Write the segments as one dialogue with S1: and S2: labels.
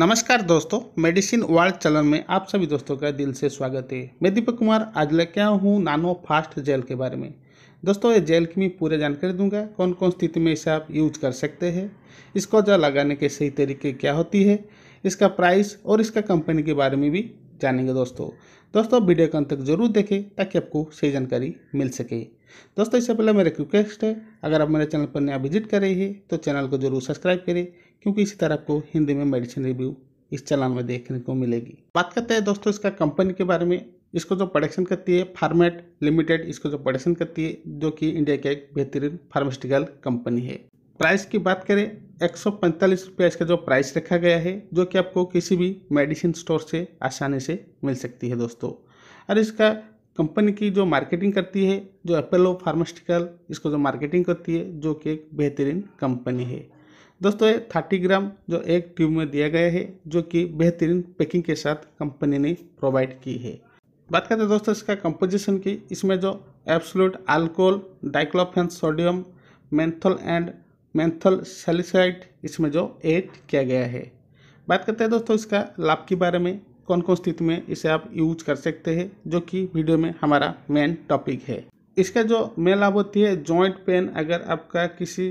S1: नमस्कार दोस्तों medicine world channel में आप सभी दोस्तों का दिल से स्वागत है मैं दीपक कुमार आज लेके आया हूँ नानो फास्ट जेल के बारे में दोस्तों ये जेल की मैं पूरी जानकारी दूंगा कौन कौन स्थिति में इसे आप यूज कर सकते हैं इसको जो लगाने के सही तरीके क्या होती है इसका प्राइस और इसका कंपनी के बारे में भी जानेंगे दोस्तों दोस्तों वीडियो के तक जरूर देखें ताकि आपको सही जानकारी मिल सके दोस्तों इससे पहले मेरा रिक्वेस्ट है अगर आप मेरे चैनल पर नया विजिट कर रहे हैं तो चैनल को जरूर सब्सक्राइब करें क्योंकि इसी तरह आपको हिंदी में मेडिसिन रिव्यू इस चलान में देखने को मिलेगी बात करते हैं दोस्तों इसका कंपनी के बारे में इसको जो प्रोडक्शन करती है फार्मेट लिमिटेड इसको जो प्रोडक्शन करती है जो कि इंडिया की एक बेहतरीन फार्मास्यूटिकल कंपनी है प्राइस की बात करें एक सौ रुपया इसका जो प्राइस रखा गया है जो कि आपको किसी भी मेडिसिन स्टोर से आसानी से मिल सकती है दोस्तों और इसका कंपनी की जो मार्केटिंग करती है जो अपेलो फार्मास्यूटिकल इसको जो मार्केटिंग करती है जो कि एक बेहतरीन कंपनी है दोस्तों ये थर्टी ग्राम जो एक ट्यूब में दिया गया है जो कि बेहतरीन पैकिंग के साथ कंपनी ने प्रोवाइड की है बात करते हैं दोस्तों इसका कंपोजिशन की इसमें जो absolute alcohol diclofenac sodium menthol and menthol salicylate इसमें जो ऐड किया गया है बात करते हैं दोस्तों इसका लाभ के बारे में कौन कौन स्थिति में इसे आप यूज कर सकते हैं जो कि वीडियो में हमारा मेन टॉपिक है इसका जो मेन लाभ होती है जॉइंट पेन अगर आपका किसी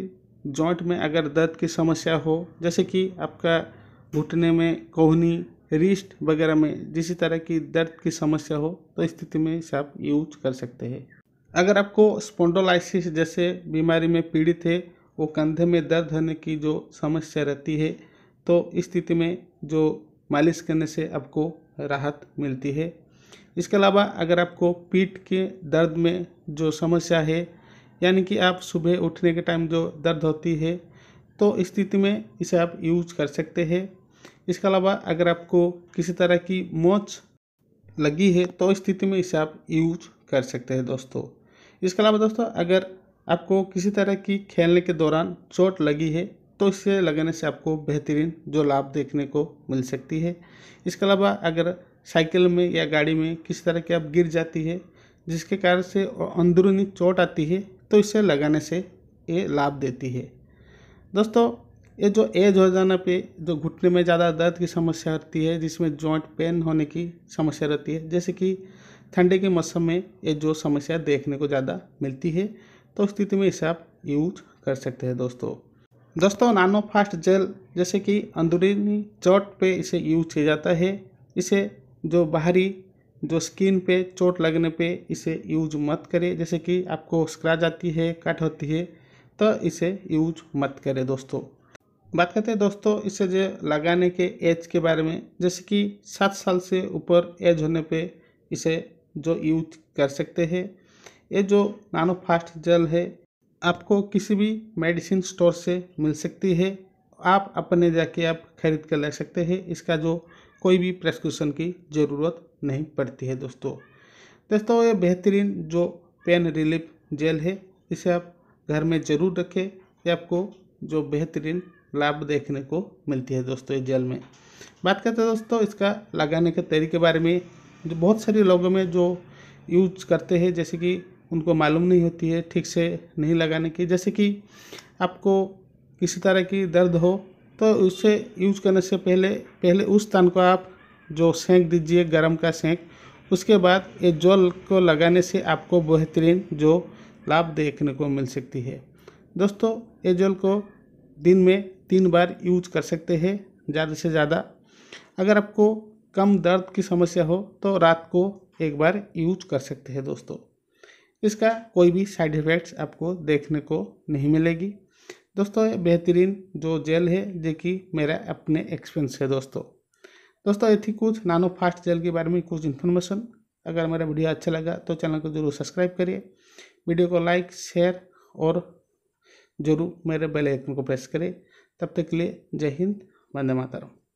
S1: जॉइंट में अगर दर्द की समस्या हो जैसे कि आपका घुटने में कोहनी रिस्ट वगैरह में जिस तरह की दर्द की समस्या हो तो स्थिति में इसे आप यूज कर सकते हैं अगर आपको स्पॉन्डोलाइसिस जैसे बीमारी में पीड़ित है वो कंधे में दर्द होने की जो समस्या रहती है तो स्थिति में जो मालिश करने से आपको राहत मिलती है इसके अलावा अगर आपको पीठ के दर्द में जो समस्या है यानी कि आप सुबह उठने के टाइम जो दर्द होती है तो स्थिति में इसे आप यूज कर सकते हैं इसके अलावा अगर आपको किसी तरह की मोच लगी है तो स्थिति में इसे आप यूज कर सकते हैं दोस्तों इसके अलावा दोस्तों अगर आपको किसी तरह की खेलने के दौरान चोट लगी है तो इसे लगाने से आपको बेहतरीन जो लाभ देखने को मिल सकती है इसके अलावा अगर साइकिल में या गाड़ी में किसी तरह की आप गिर जाती है जिसके कारण से अंदरूनी चोट आती है तो इसे लगाने से ये लाभ देती है दोस्तों ये जो एज हो जाने पे जो घुटने में ज़्यादा दर्द की समस्या होती है जिसमें जॉइंट पेन होने की समस्या रहती है जैसे कि ठंडे के मौसम में ये जो समस्या देखने को ज़्यादा मिलती है तो स्थिति में इसे आप यूज कर सकते हैं दोस्तों दोस्तों नानो फास्ट जेल जैसे कि अंदरूनी चोट पे इसे यूज किया जाता है इसे जो बाहरी जो स्किन पे चोट लगने पे इसे यूज मत करें जैसे कि आपको स्क्रैच आती है कट होती है तो इसे यूज मत करें दोस्तों बात करते हैं दोस्तों इसे जो लगाने के एज के बारे में जैसे कि सात साल से ऊपर एज होने पे इसे जो यूज कर सकते हैं ये जो नानो फास्ट जेल है आपको किसी भी मेडिसिन स्टोर से मिल सकती है आप अपने जाके आप खरीद कर ले सकते हैं इसका जो कोई भी प्रेस्क्रिप्शन की ज़रूरत नहीं पड़ती है दोस्तों दोस्तों ये बेहतरीन जो पेन रिलीफ जेल है इसे आप घर में ज़रूर रखें ये आपको जो बेहतरीन लाभ देखने को मिलती है दोस्तों ये जेल में बात करते हैं दोस्तों इसका लगाने के तरीके बारे में जो बहुत सारे लोगों में जो यूज करते हैं जैसे कि उनको मालूम नहीं होती है ठीक से नहीं लगाने की जैसे कि आपको किसी तरह की दर्द हो तो उसे यूज करने से पहले पहले उस स्थान को आप जो सेंक दीजिए गर्म का सेंक उसके बाद ये जल को लगाने से आपको बेहतरीन जो लाभ देखने को मिल सकती है दोस्तों ये जल को दिन में तीन बार यूज कर सकते हैं ज़्यादा से ज़्यादा अगर आपको कम दर्द की समस्या हो तो रात को एक बार यूज कर सकते हैं दोस्तों इसका कोई भी साइड इफ़ेक्ट्स आपको देखने को नहीं मिलेगी दोस्तों बेहतरीन जो जेल है जो कि मेरा अपने एक्सपेंस है दोस्तों दोस्तों ये थी कुछ नानो फास्ट जेल के बारे में कुछ इन्फॉर्मेशन अगर मेरा वीडियो अच्छा लगा तो चैनल को जरूर सब्सक्राइब करिए वीडियो को लाइक शेयर और जरूर मेरे बेल आइकन को प्रेस करें तब तक के लिए जय हिंद वंदे मातरम